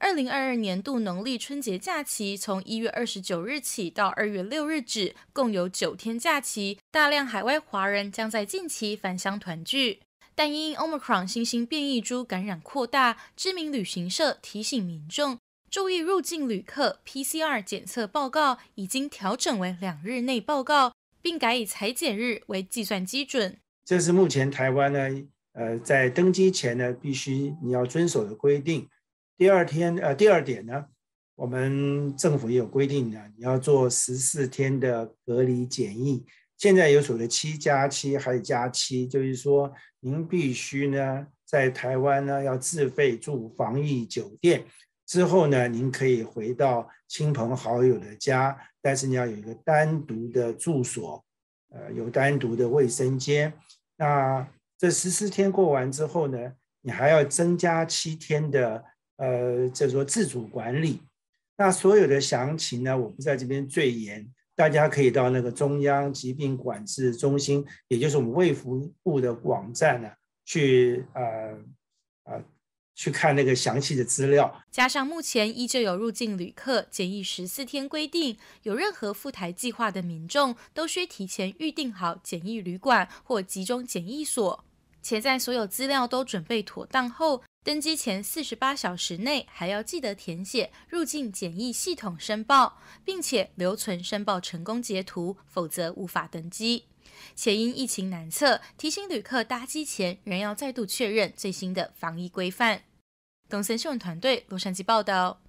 二零二二年度农历春节假期从一月二十九日起到二月六日止，共有九天假期。大量海外华人将在近期返乡团聚，但因 Omicron 新型变异株感染扩大，知名旅行社提醒民众注意入境旅客 PCR 检测报告已经调整为两日内报告，并改以裁剪日为计算基准。这是目前台湾呢，呃，在登机前呢，必须你要遵守的规定。第二天，呃，第二点呢，我们政府也有规定的，你要做十四天的隔离检疫。现在有所谓七加七还是加七，就是说您必须呢在台湾呢要自费住防疫酒店，之后呢您可以回到亲朋好友的家，但是你要有一个单独的住所，呃，有单独的卫生间。那这十四天过完之后呢，你还要增加七天的。呃，叫做说自主管理，那所有的详情呢，我们在这边赘言，大家可以到那个中央疾病管制中心，也就是我们卫福部的网站呢，去呃呃去看那个详细的资料。加上目前依旧有入境旅客检疫十四天规定，有任何赴台计划的民众，都需提前预定好检疫旅馆或集中检疫所，且在所有资料都准备妥当后。登机前四十八小时内，还要记得填写入境检疫系统申报，并且留存申报成功截图，否则无法登机。且因疫情难测，提醒旅客搭机前仍要再度确认最新的防疫规范。东森新闻团队洛杉矶报道。